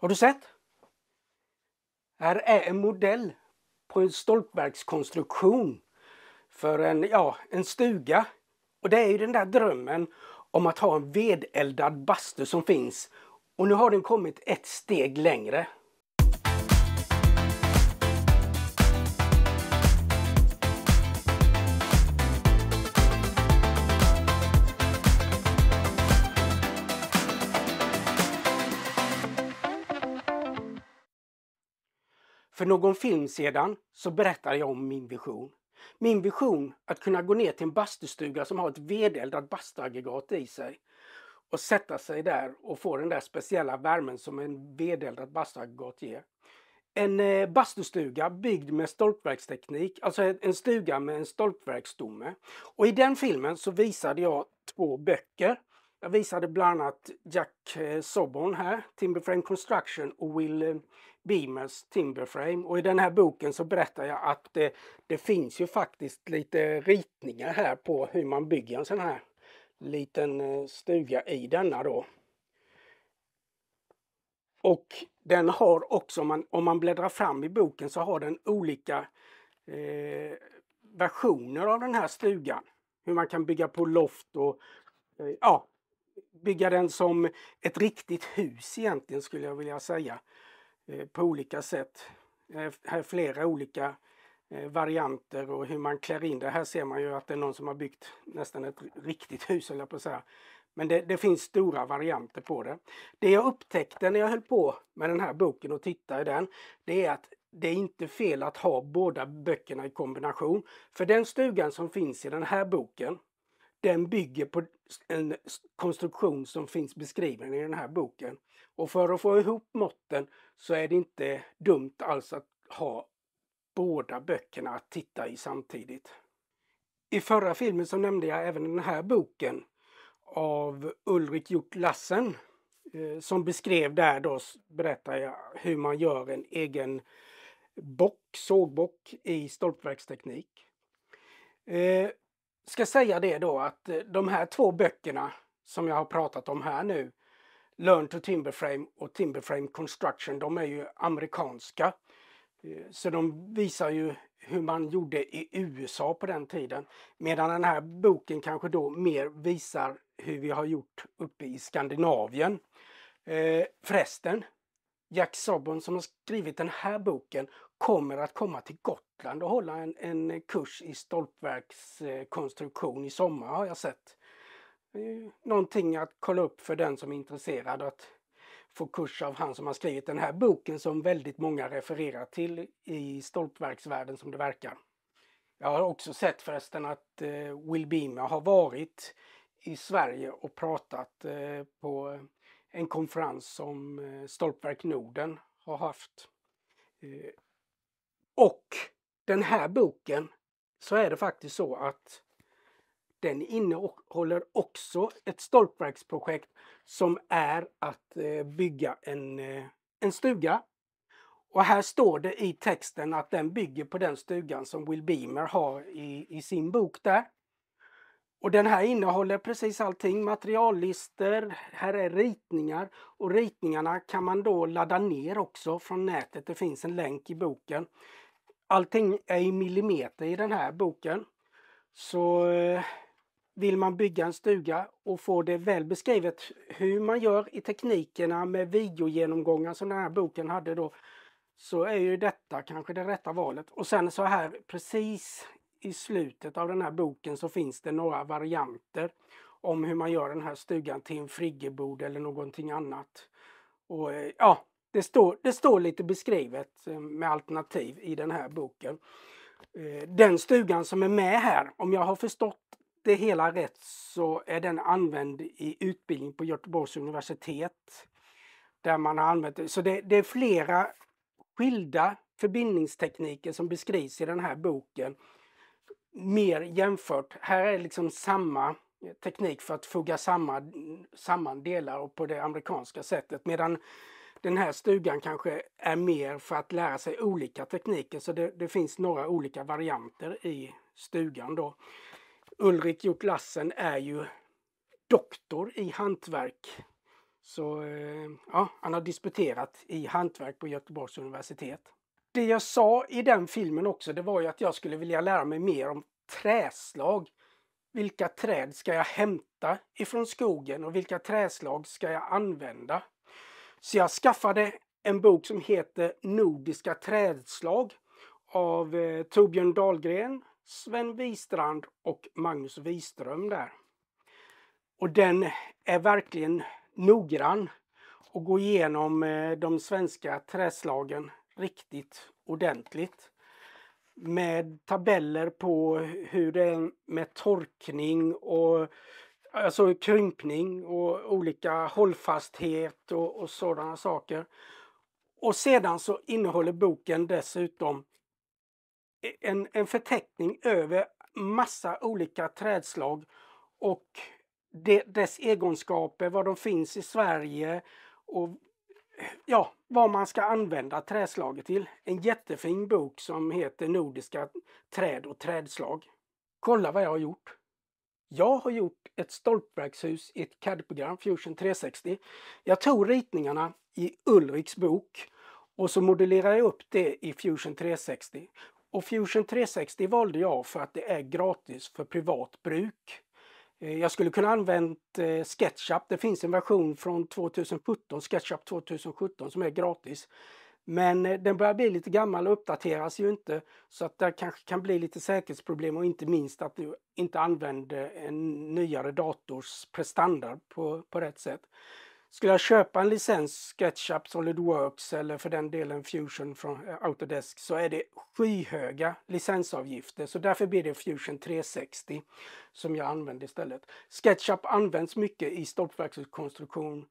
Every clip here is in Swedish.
Har du sett? Här är en modell på en stolpverkskonstruktion för en, ja, en stuga. Och det är ju den där drömmen om att ha en vedeldad bastu som finns. Och nu har den kommit ett steg längre. För någon film sedan så berättade jag om min vision. Min vision att kunna gå ner till en bastustuga som har ett vedeldat bastuaggregat i sig och sätta sig där och få den där speciella värmen som en vedeldat bastuaggregat ger. En eh, bastustuga byggd med stolpverksteknik, alltså en stuga med en stolpverksstomme. Och i den filmen så visade jag två böcker jag visade bland annat Jack eh, Soborn här, Timberframe Construction och Will eh, Beamers Timberframe. Och i den här boken så berättar jag att det, det finns ju faktiskt lite ritningar här på hur man bygger en sån här liten eh, stuga i denna då. Och den har också, om man, om man bläddrar fram i boken, så har den olika eh, versioner av den här stugan. Hur man kan bygga på loft och eh, ja, bygga den som ett riktigt hus egentligen skulle jag vilja säga. Eh, på olika sätt. Här är flera olika eh, varianter och hur man klär in det. Här ser man ju att det är någon som har byggt nästan ett riktigt hus, höll jag på att säga. Men det, det, finns stora varianter på det. Det jag upptäckte när jag höll på med den här boken och tittade i den, det är att det är inte fel att ha båda böckerna i kombination. För den stugan som finns i den här boken, den bygger på en konstruktion som finns beskriven i den här boken. Och för att få ihop måtten så är det inte dumt alls att ha båda böckerna att titta i samtidigt. I förra filmen så nämnde jag även den här boken av Ulrik Hjort Lassen eh, som beskrev där då, berättar jag, hur man gör en egen bock, sågbock i stolpverksteknik. Eh, ska säga det då att eh, de här två böckerna som jag har pratat om här nu, Learn to Timberframe och Timberframe Construction, de är ju amerikanska. Eh, så de visar ju hur man gjorde i USA på den tiden. Medan den här boken kanske då mer visar hur vi har gjort uppe i Skandinavien. Eh, förresten, Jack Sobon som har skrivit den här boken kommer att komma till Gotland Gotland och hålla en, en kurs i stolpverkskonstruktion i sommar har jag sett. Någonting att kolla upp för den som är intresserad att få kurs av han som har skrivit den här boken som väldigt många refererar till i stolpverksvärlden som det verkar. Jag har också sett förresten att eh, Will Beamer har varit i Sverige och pratat eh, på en konferens som eh, Stolpverk Norden har haft. Och den här boken så är det faktiskt så att den innehåller också ett stolpverksprojekt som är att eh, bygga en, eh, en stuga. Och här står det i texten att den bygger på den stugan som Will Beamer har i, i sin bok där. Och den här innehåller precis allting, Materiallistor, här är ritningar och ritningarna kan man då ladda ner också från nätet. Det finns en länk i boken allting är i millimeter i den här boken. Så eh, vill man bygga en stuga och få det väl beskrivet hur man gör i teknikerna med videogenomgångar som den här boken hade då, så är ju detta kanske det rätta valet. Och sen så här precis i slutet av den här boken så finns det några varianter om hur man gör den här stugan till en friggebod eller någonting annat. Och eh, ja, det står, det står lite beskrivet eh, med alternativ i den här boken. Eh, den stugan som är med här, om jag har förstått det hela rätt så är den använd i utbildning på Göteborgs universitet. Där man har använt det. Så det, det är flera skilda förbindningstekniker som beskrivs i den här boken. Mer jämfört, här är liksom samma teknik för att foga samman, samman delar och på det amerikanska sättet medan den här stugan kanske är mer för att lära sig olika tekniker så det, det finns några olika varianter i stugan då. Ulrik Hjort är ju doktor i hantverk. Så eh, ja, han har disputerat i hantverk på Göteborgs universitet. Det jag sa i den filmen också det var ju att jag skulle vilja lära mig mer om träslag. Vilka träd ska jag hämta ifrån skogen och vilka träslag ska jag använda? Så jag skaffade en bok som heter Nordiska trädslag av eh, Torbjörn Dahlgren, Sven Wistrand och Magnus Wiström där. Och den är verkligen noggrann och går igenom eh, de svenska trädslagen riktigt ordentligt. Med tabeller på hur det är med torkning och alltså krympning och olika hållfasthet och, och sådana saker. Och sedan så innehåller boken dessutom e-, en, en förteckning över massa olika trädslag och de, dess egenskaper, var de finns i Sverige och ja, vad man ska använda trädslaget till. En jättefin bok som heter Nordiska träd och trädslag. Kolla vad jag har gjort! Jag har gjort ett stolpverkshus i ett CAD-program, Fusion 360. Jag tog ritningarna i Ulriks bok och så modellerade jag upp det i Fusion 360. Och Fusion 360 valde jag för att det är gratis för privat bruk. Eh, jag skulle kunna använt eh, SketchUp. Det finns en version från 2017, SketchUp 2017, som är gratis. Men eh, den börjar bli lite gammal och uppdateras ju inte så att det kanske kan bli lite säkerhetsproblem och inte minst att du inte använder en nyare dators prestanda på, på rätt sätt. Skulle jag köpa en licens SketchUp, SolidWorks eller för den delen Fusion från eh, Autodesk så är det skyhöga licensavgifter så därför blir det Fusion 360 som jag använder istället. SketchUp används mycket i stolpverkskonstruktion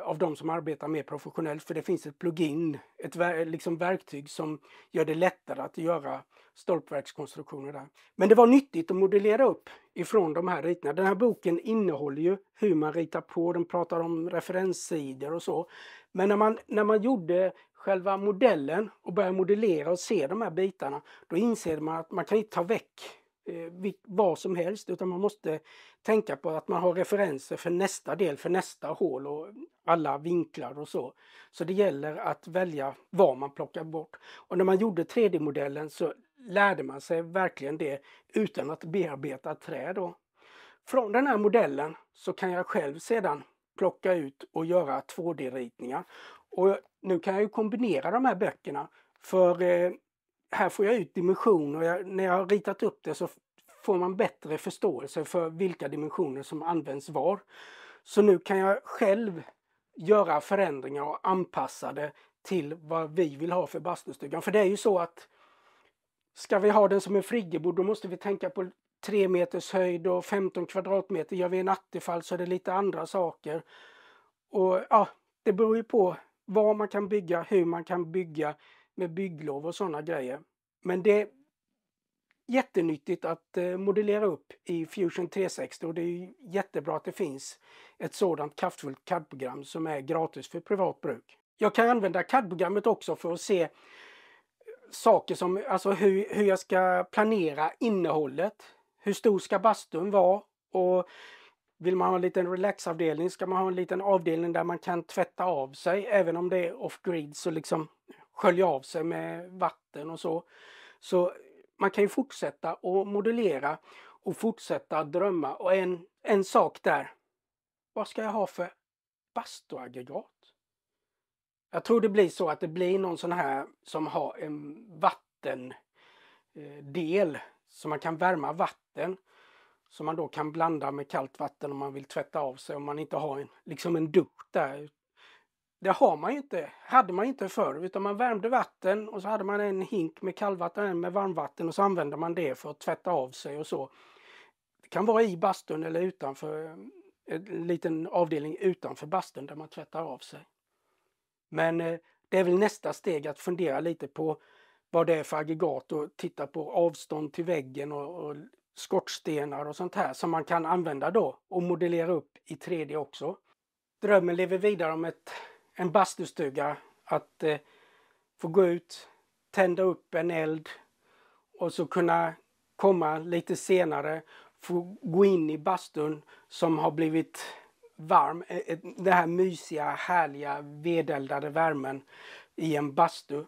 av de som arbetar mer professionellt för det finns ett plugin, ett ver liksom verktyg som gör det lättare att göra stolpverkskonstruktioner där. Men det var nyttigt att modellera upp ifrån de här ritningarna. Den här boken innehåller ju hur man ritar på, den pratar om referenssidor och så. Men när man, när man gjorde själva modellen och började modellera och se de här bitarna, då inser man att man kan inte ta väck Eh, vad som helst utan man måste tänka på att man har referenser för nästa del, för nästa hål och alla vinklar och så. Så det gäller att välja vad man plockar bort. Och när man gjorde 3D-modellen så lärde man sig verkligen det utan att bearbeta trä då. Från den här modellen så kan jag själv sedan plocka ut och göra 2D-ritningar. Och nu kan jag kombinera de här böckerna för eh, här får jag ut dimensioner. Jag, när jag har ritat upp det så får man bättre förståelse för vilka dimensioner som används var. Så nu kan jag själv göra förändringar och anpassa det till vad vi vill ha för bastustugan. För det är ju så att ska vi ha den som en friggebod då måste vi tänka på 3 meters höjd och 15 kvadratmeter. Gör vi en attefall så är det lite andra saker. Och ja, Det beror ju på var man kan bygga, hur man kan bygga, med bygglov och sådana grejer. Men det är jättenyttigt att eh, modellera upp i Fusion 360 och det är jättebra att det finns ett sådant kraftfullt CAD-program som är gratis för privat bruk. Jag kan använda CAD-programmet också för att se eh, saker som, alltså hur, hur jag ska planera innehållet. Hur stor ska bastun vara? Och vill man ha en liten relaxavdelning ska man ha en liten avdelning där man kan tvätta av sig även om det är off-grid så liksom skölja av sig med vatten och så. Så man kan ju fortsätta att modellera och fortsätta att drömma. Och en, en sak där. Vad ska jag ha för bastuaggregat? Jag tror det blir så att det blir någon sån här som har en vattendel eh, så man kan värma vatten som man då kan blanda med kallt vatten om man vill tvätta av sig om man inte har en, liksom en dukt där det har man ju inte, hade man inte förr, utan man värmde vatten och så hade man en hink med kallvatten och en med varmvatten och så använde man det för att tvätta av sig och så. Det kan vara i bastun eller utanför, en liten avdelning utanför bastun där man tvättar av sig. Men eh, det är väl nästa steg att fundera lite på vad det är för aggregat och titta på avstånd till väggen och, och skorstenar och sånt här som man kan använda då och modellera upp i 3D också. Drömmen lever vidare om ett en bastustuga. Att eh, få gå ut, tända upp en eld och så kunna komma lite senare, få gå in i bastun som har blivit varm. Eh, eh, den här mysiga, härliga, vedeldade värmen i en bastu.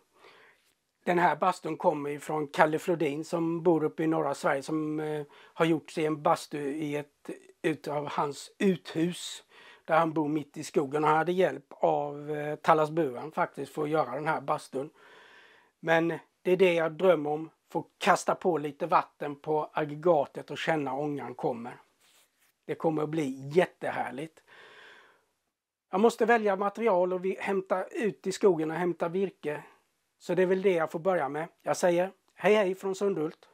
Den här bastun kommer från Kalle Flodin som bor uppe i norra Sverige som eh, har gjort sig en bastu i ett utav hans uthus där han bor mitt i skogen. Han hade hjälp av eh, Tallas Buran faktiskt för att göra den här bastun. Men det är det jag drömmer om, få kasta på lite vatten på aggregatet och känna ångan kommer. Det kommer att bli jättehärligt. Jag måste välja material och vi hämta ut i skogen och hämta virke. Så det är väl det jag får börja med. Jag säger hej hej från Sundhult.